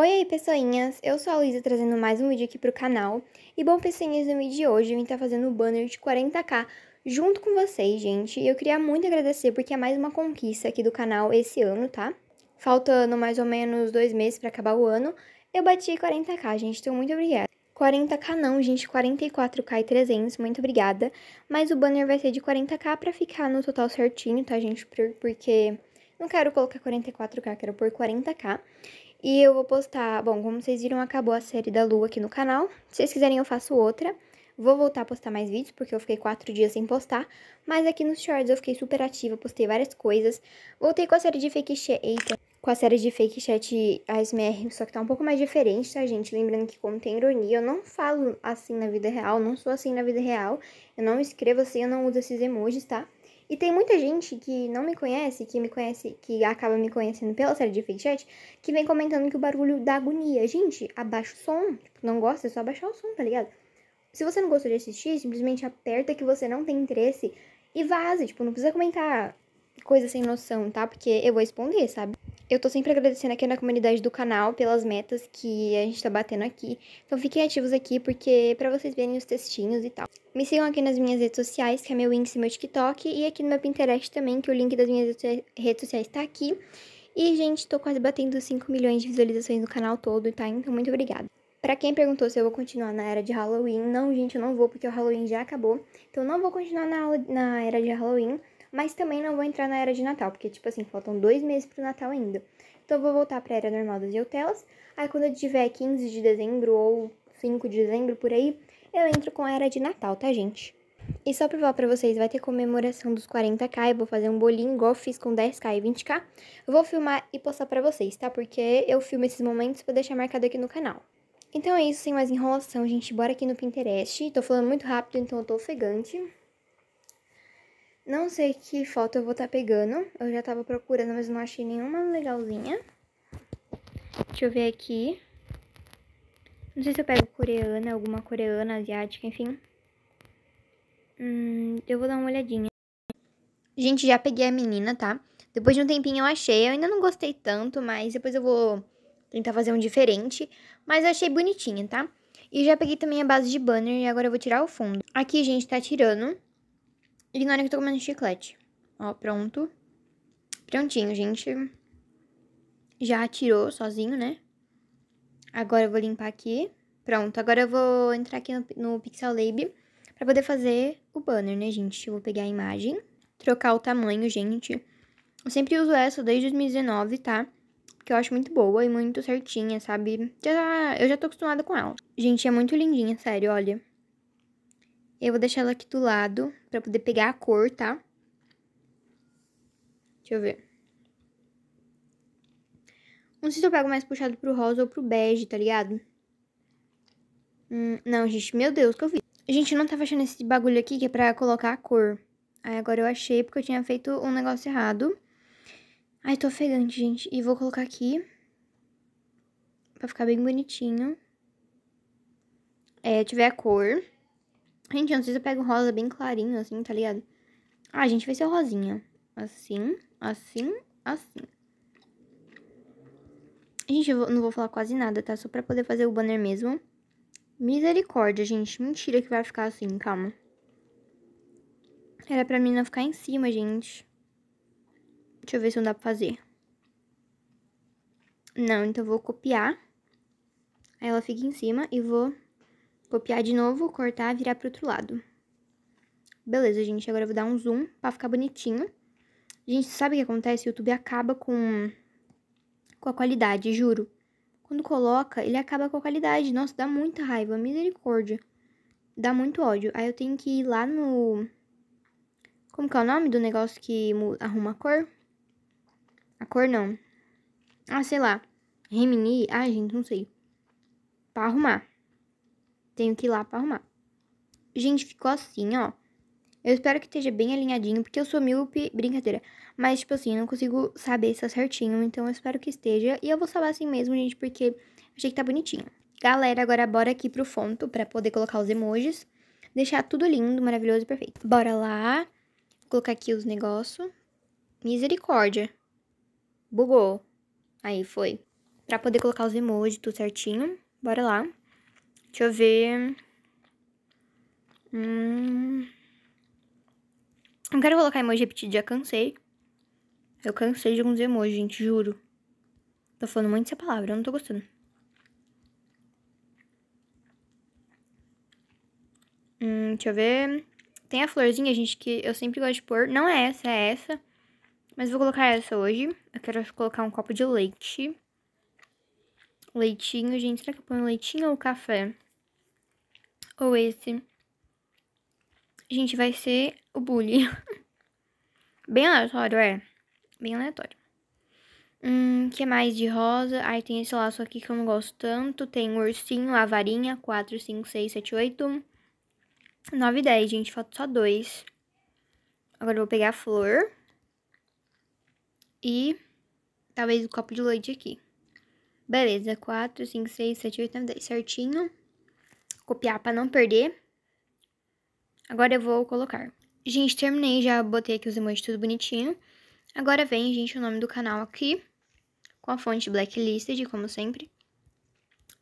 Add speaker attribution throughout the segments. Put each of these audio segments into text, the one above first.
Speaker 1: Oi aí, pessoinhas! Eu sou a Luísa trazendo mais um vídeo aqui pro canal. E bom, pessoinhas, no vídeo de hoje eu vim estar tá fazendo o um banner de 40k junto com vocês, gente. E eu queria muito agradecer porque é mais uma conquista aqui do canal esse ano, tá? Faltando mais ou menos dois meses para acabar o ano, eu bati 40k, gente. Então, muito obrigada. 40k não, gente, 44k e 300, muito obrigada. Mas o banner vai ser de 40k pra ficar no total certinho, tá, gente? Porque não quero colocar 44k, quero pôr 40k. E eu vou postar, bom, como vocês viram, acabou a série da lua aqui no canal. Se vocês quiserem eu faço outra. Vou voltar a postar mais vídeos, porque eu fiquei quatro dias sem postar. Mas aqui nos shorts eu fiquei super ativa, postei várias coisas. Voltei com a série de fake chat, eita, com a série de fake chat ASMR, só que tá um pouco mais diferente, tá, gente? Lembrando que como tem ironia, eu não falo assim na vida real, não sou assim na vida real. Eu não escrevo assim, eu não uso esses emojis, tá? E tem muita gente que não me conhece, que me conhece, que acaba me conhecendo pela série de Fake Chat, que vem comentando que o barulho dá agonia. Gente, abaixa o som. Tipo, não gosta, é só abaixar o som, tá ligado? Se você não gostou de assistir, simplesmente aperta que você não tem interesse e vaza. Tipo, não precisa comentar coisa sem noção, tá? Porque eu vou responder, sabe? Eu tô sempre agradecendo aqui na comunidade do canal pelas metas que a gente tá batendo aqui. Então fiquem ativos aqui porque para vocês verem os textinhos e tal. Me sigam aqui nas minhas redes sociais, que é meu Insta e meu TikTok, e aqui no meu Pinterest também, que o link das minhas redes sociais tá aqui. E, gente, tô quase batendo 5 milhões de visualizações no canal todo, tá? Então, muito obrigada. Pra quem perguntou se eu vou continuar na era de Halloween, não, gente, eu não vou, porque o Halloween já acabou. Então, não vou continuar na, na era de Halloween, mas também não vou entrar na era de Natal, porque, tipo assim, faltam dois meses pro Natal ainda. Então, vou voltar pra era normal das Eutelas. Aí, quando eu tiver 15 de dezembro ou 5 de dezembro, por aí, eu entro com a era de Natal, tá, gente? E só pra falar pra vocês, vai ter comemoração dos 40k, eu vou fazer um bolinho igual fiz com 10k e 20k. Eu vou filmar e postar pra vocês, tá? Porque eu filmo esses momentos pra deixar marcado aqui no canal. Então é isso, sem mais enrolação, gente. Bora aqui no Pinterest. Tô falando muito rápido, então eu tô ofegante. Não sei que foto eu vou estar tá pegando. Eu já tava procurando, mas não achei nenhuma legalzinha. Deixa eu ver aqui. Não sei se eu pego coreana, alguma coreana, asiática, enfim. Hum, eu vou dar uma olhadinha. Gente, já peguei a menina, tá? Depois de um tempinho eu achei. Eu ainda não gostei tanto, mas depois eu vou tentar fazer um diferente. Mas eu achei bonitinha, tá? E já peguei também a base de banner e agora eu vou tirar o fundo. Aqui, gente, tá tirando. Ignorem que eu tô comendo chiclete. Ó, pronto. Prontinho, gente. Já tirou sozinho, né? Agora eu vou limpar aqui. Pronto, agora eu vou entrar aqui no, no Pixel Lab pra poder fazer o banner, né, gente? Eu vou pegar a imagem, trocar o tamanho, gente. Eu sempre uso essa desde 2019, tá? que eu acho muito boa e muito certinha, sabe? Já, eu já tô acostumada com ela. Gente, é muito lindinha, sério, olha. Eu vou deixar ela aqui do lado pra poder pegar a cor, tá? Deixa eu ver. Não sei se eu pego mais puxado pro rosa ou pro bege, tá ligado? Hum, não, gente, meu Deus, que eu vi. Gente, eu não tava achando esse bagulho aqui que é pra colocar a cor. Aí agora eu achei porque eu tinha feito um negócio errado. Ai, tô ofegante, gente. E vou colocar aqui. Pra ficar bem bonitinho. É, tiver a cor. Gente, antes eu pego rosa bem clarinho, assim, tá ligado? Ah, gente, vai ser rosinha. Assim, assim, assim. Gente, eu não vou falar quase nada, tá? Só pra poder fazer o banner mesmo. Misericórdia, gente. Mentira que vai ficar assim, calma. Era pra mim não ficar em cima, gente. Deixa eu ver se não dá pra fazer. Não, então eu vou copiar. Aí ela fica em cima e vou Copiar de novo, cortar, virar pro outro lado. Beleza, gente, agora eu vou dar um zoom pra ficar bonitinho. Gente, sabe o que acontece? O YouTube acaba com, com a qualidade, juro. Quando coloca, ele acaba com a qualidade. Nossa, dá muita raiva, misericórdia. Dá muito ódio. Aí eu tenho que ir lá no... Como que é o nome do negócio que arruma a cor? A cor não. Ah, sei lá. Remini? Ah, gente, não sei. Pra arrumar. Tenho que ir lá pra arrumar. Gente, ficou assim, ó. Eu espero que esteja bem alinhadinho, porque eu sou míope, brincadeira. Mas, tipo assim, eu não consigo saber se tá certinho, então eu espero que esteja. E eu vou salvar assim mesmo, gente, porque achei que tá bonitinho. Galera, agora bora aqui pro fonto, pra poder colocar os emojis. Deixar tudo lindo, maravilhoso e perfeito. Bora lá. Vou colocar aqui os negócios. Misericórdia. Bugou. Aí, foi. Pra poder colocar os emojis, tudo certinho. Bora lá. Deixa eu ver. Hum... Não quero colocar emoji repetido, já cansei. Eu cansei de alguns emojis, gente, juro. Tô falando muito essa palavra, eu não tô gostando. Hum, deixa eu ver. Tem a florzinha, gente, que eu sempre gosto de pôr. Não é essa, é essa. Mas vou colocar essa hoje. Eu quero colocar um copo de leite. Leitinho, gente. Será que eu ponho leitinho ou café? Ou esse? Gente, vai ser o bully. Bem aleatório, é. Bem aleatório. Hum, que mais de rosa? Aí tem esse laço aqui que eu não gosto tanto. Tem o ursinho, a varinha. 4, 5, 6, 7, 8, 9, 10, gente. Falta só dois. Agora eu vou pegar a flor. E talvez o copo de leite aqui. Beleza, 4, 5, 6, 7, 8, 9, 10, certinho. Copiar pra não perder. Agora eu vou colocar. Gente, terminei, já botei aqui os emojis tudo bonitinho. Agora vem, gente, o nome do canal aqui, com a fonte blacklisted, como sempre.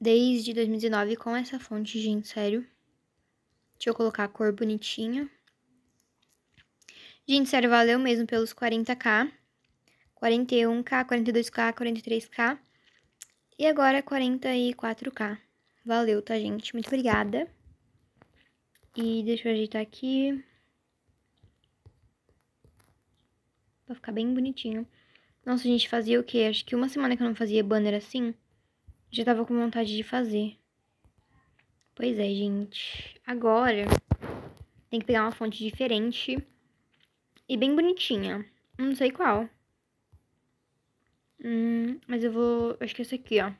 Speaker 1: Desde 2019 com essa fonte, gente, sério. Deixa eu colocar a cor bonitinha. Gente, sério, valeu mesmo pelos 40k. 41k, 42k, 43k. E agora 44k. Valeu, tá, gente? Muito obrigada. E deixa eu ajeitar aqui. Pra ficar bem bonitinho. Nossa, gente, fazia o quê? Acho que uma semana que eu não fazia banner assim. Já tava com vontade de fazer. Pois é, gente. Agora, tem que pegar uma fonte diferente. E bem bonitinha. Não sei qual. Hum, mas eu vou. Acho que essa aqui, ó.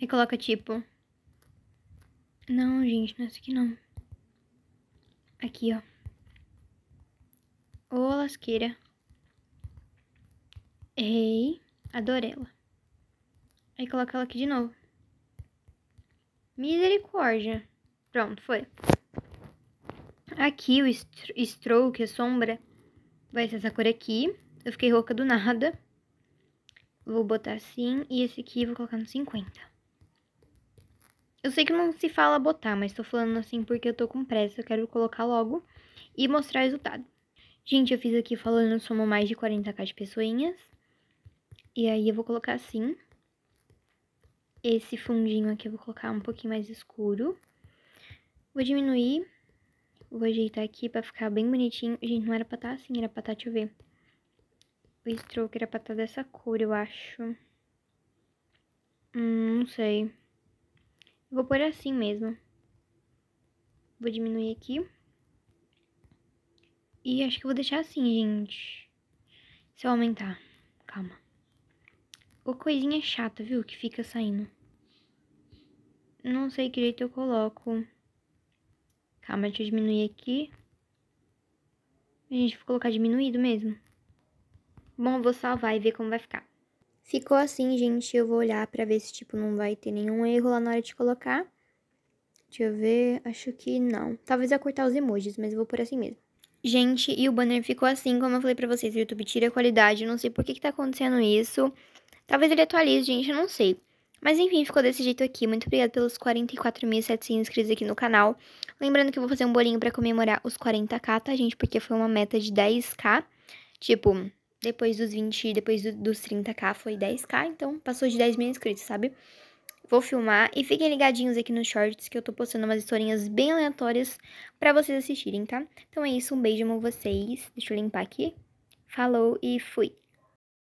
Speaker 1: E coloca tipo. Não, gente, não é essa aqui não. Aqui, ó. Ô lasqueira. Ei, Adorei ela. Aí coloca ela aqui de novo. Misericórdia. Pronto, foi. Aqui o stroke, a sombra, vai ser essa cor aqui. Eu fiquei rouca do nada. Vou botar assim e esse aqui vou colocar no 50. Eu sei que não se fala botar, mas tô falando assim porque eu tô com pressa, eu quero colocar logo e mostrar o resultado. Gente, eu fiz aqui falando somo mais de 40k de pessoinhas. E aí eu vou colocar assim. Esse fundinho aqui eu vou colocar um pouquinho mais escuro. Vou diminuir. Vou ajeitar aqui pra ficar bem bonitinho. Gente, não era pra estar tá assim, era pra estar, tá deixa eu ver. O stroke era pra estar tá dessa cor, eu acho. Hum, não sei. vou pôr assim mesmo. Vou diminuir aqui. E acho que vou deixar assim, gente. Se eu aumentar. Calma. Ô, coisinha chata, viu? Que fica saindo. Não sei que jeito eu coloco. Calma, deixa eu diminuir aqui. A gente, vou colocar diminuído mesmo. Bom, vou salvar e ver como vai ficar. Ficou assim, gente. Eu vou olhar pra ver se, tipo, não vai ter nenhum erro lá na hora de colocar. Deixa eu ver. Acho que não. Talvez eu cortar os emojis, mas eu vou por assim mesmo. Gente, e o banner ficou assim, como eu falei pra vocês. O YouTube tira a qualidade. Eu não sei por que, que tá acontecendo isso. Talvez ele atualize, gente. Eu não sei. Mas enfim, ficou desse jeito aqui. Muito obrigada pelos 44.700 inscritos aqui no canal. Lembrando que eu vou fazer um bolinho para comemorar os 40k, tá, gente? Porque foi uma meta de 10k. Tipo, depois dos 20, depois dos 30k foi 10k, então passou de 10 mil inscritos, sabe? Vou filmar e fiquem ligadinhos aqui nos shorts que eu tô postando umas historinhas bem aleatórias para vocês assistirem, tá? Então é isso, um beijo, amo vocês. Deixa eu limpar aqui. Falou e fui!